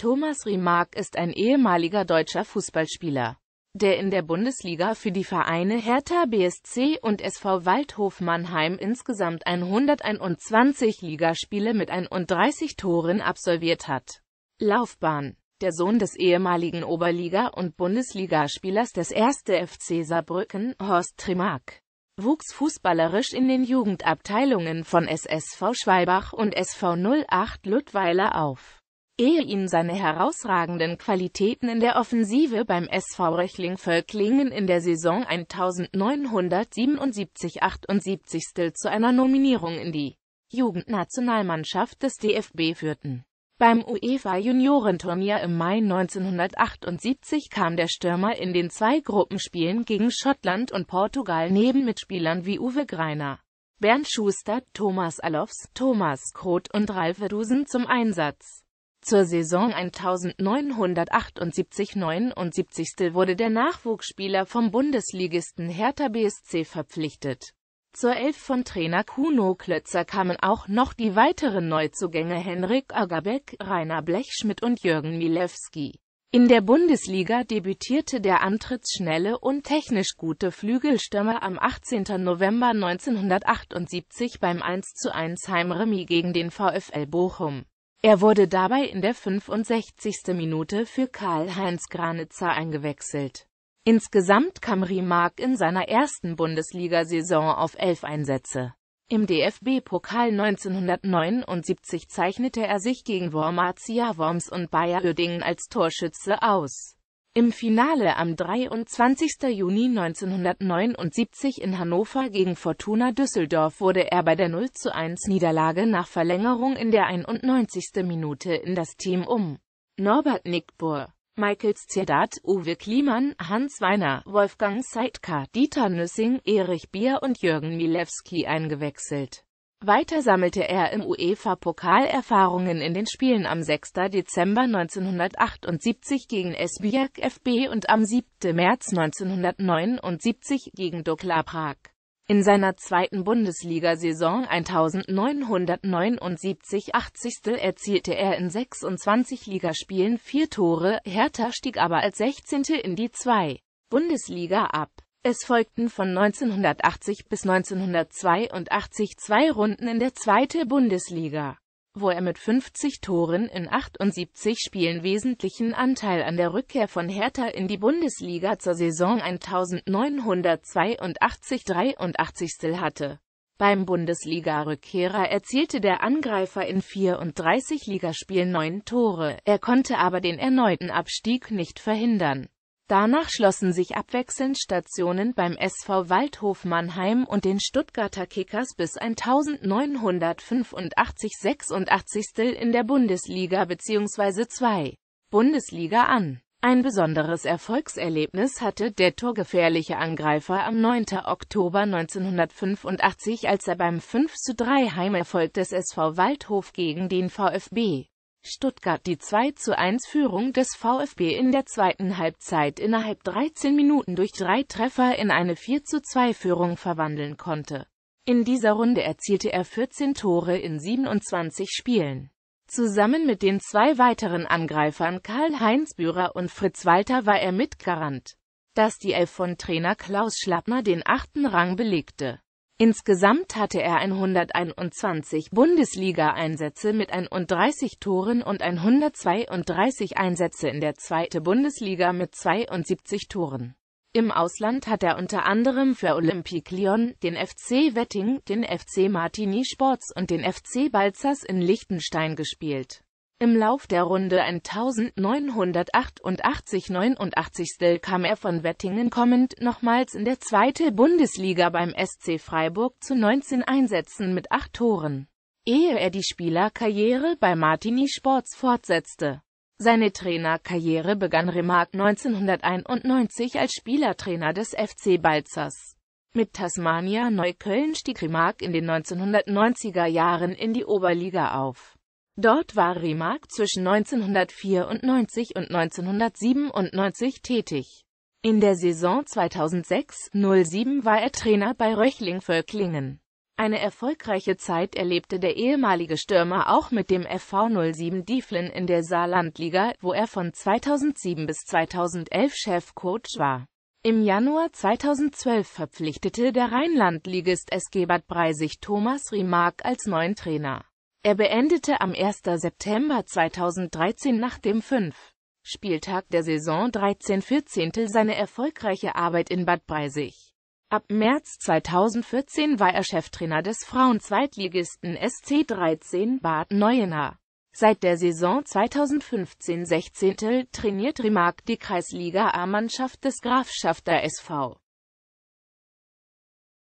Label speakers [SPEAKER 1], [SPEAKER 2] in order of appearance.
[SPEAKER 1] Thomas Riemark ist ein ehemaliger deutscher Fußballspieler, der in der Bundesliga für die Vereine Hertha BSC und SV Waldhof Mannheim insgesamt 121 Ligaspiele mit 31 Toren absolviert hat. Laufbahn der Sohn des ehemaligen Oberliga- und Bundesligaspielers des 1. FC Saarbrücken, Horst Trimark, wuchs fußballerisch in den Jugendabteilungen von SSV Schwalbach und SV 08 Ludweiler auf ehe ihm seine herausragenden Qualitäten in der Offensive beim SV Röchling-Völklingen in der Saison 1977-78 zu einer Nominierung in die Jugendnationalmannschaft des DFB führten. Beim UEFA-Juniorenturnier im Mai 1978 kam der Stürmer in den zwei Gruppenspielen gegen Schottland und Portugal neben Mitspielern wie Uwe Greiner, Bernd Schuster, Thomas Alofs, Thomas Kroth und Ralf Dusen zum Einsatz. Zur Saison 1978-79 wurde der Nachwuchsspieler vom Bundesligisten Hertha BSC verpflichtet. Zur Elf von Trainer Kuno Klötzer kamen auch noch die weiteren Neuzugänge Henrik Agabek, Rainer Blechschmidt und Jürgen Milewski. In der Bundesliga debütierte der antrittsschnelle und technisch gute Flügelstürmer am 18. November 1978 beim 1 zu 1 Heimremi gegen den VfL Bochum. Er wurde dabei in der 65. Minute für Karl-Heinz Granitzer eingewechselt. Insgesamt kam Riemark in seiner ersten Bundesliga-Saison auf elf Einsätze. Im DFB-Pokal 1979 zeichnete er sich gegen Wormatia Worms und Bayer Uerdingen als Torschütze aus. Im Finale am 23. Juni 1979 in Hannover gegen Fortuna Düsseldorf wurde er bei der 0 1 niederlage nach Verlängerung in der 91. Minute in das Team um Norbert Nickbur, Michael Zierdat, Uwe Kliemann, Hans Weiner, Wolfgang Seidka, Dieter Nüssing, Erich Bier und Jürgen Milewski eingewechselt weiter sammelte er im UEFA-Pokal Erfahrungen in den Spielen am 6. Dezember 1978 gegen Esbjerg FB und am 7. März 1979 gegen Dukla Prag. In seiner zweiten Bundesliga-Saison 1979-80 erzielte er in 26 Ligaspielen vier Tore, Hertha stieg aber als 16. in die 2. Bundesliga ab. Es folgten von 1980 bis 1982 zwei Runden in der zweiten Bundesliga, wo er mit 50 Toren in 78 Spielen wesentlichen Anteil an der Rückkehr von Hertha in die Bundesliga zur Saison 1982-83 hatte. Beim Bundesliga-Rückkehrer erzielte der Angreifer in 34 Ligaspielen neun Tore, er konnte aber den erneuten Abstieg nicht verhindern. Danach schlossen sich abwechselnd Stationen beim SV Waldhof Mannheim und den Stuttgarter Kickers bis 1985-86 in der Bundesliga bzw. 2. Bundesliga an. Ein besonderes Erfolgserlebnis hatte der torgefährliche Angreifer am 9. Oktober 1985, als er beim 5 zu 3 Heimerfolg des SV Waldhof gegen den VfB Stuttgart die 2 zu 1 Führung des VfB in der zweiten Halbzeit innerhalb 13 Minuten durch drei Treffer in eine 4 zu 2 Führung verwandeln konnte. In dieser Runde erzielte er 14 Tore in 27 Spielen. Zusammen mit den zwei weiteren Angreifern Karl-Heinz Bührer und Fritz Walter war er Mitgarant, dass die Elf von Trainer Klaus Schlappner den achten Rang belegte. Insgesamt hatte er 121 Bundesliga-Einsätze mit 31 Toren und 132 Einsätze in der zweiten Bundesliga mit 72 Toren. Im Ausland hat er unter anderem für Olympique Lyon, den FC Wetting, den FC Martini Sports und den FC Balzers in Liechtenstein gespielt im Lauf der Runde 1988-89 kam er von Wettingen kommend nochmals in der zweite Bundesliga beim SC Freiburg zu 19 Einsätzen mit 8 Toren, ehe er die Spielerkarriere bei Martini Sports fortsetzte. Seine Trainerkarriere begann Remark 1991 als Spielertrainer des FC Balzers. Mit Tasmania Neukölln stieg Remark in den 1990er Jahren in die Oberliga auf. Dort war Remarque zwischen 1994 und 1997 tätig. In der Saison 2006-07 war er Trainer bei Röchling-Völklingen. Eine erfolgreiche Zeit erlebte der ehemalige Stürmer auch mit dem FV 07 Dieflin in der Saarlandliga, wo er von 2007 bis 2011 Chefcoach war. Im Januar 2012 verpflichtete der Rheinlandligist SG Bad Breisig Thomas Riemark als neuen Trainer. Er beendete am 1. September 2013 nach dem 5. Spieltag der Saison 13-14 seine erfolgreiche Arbeit in Bad Breisig. Ab März 2014 war er Cheftrainer des Frauenzweitligisten SC13 Bad Neuenahr. Seit der Saison 2015-16 trainiert Remark die Kreisliga A-Mannschaft des Grafschafter SV.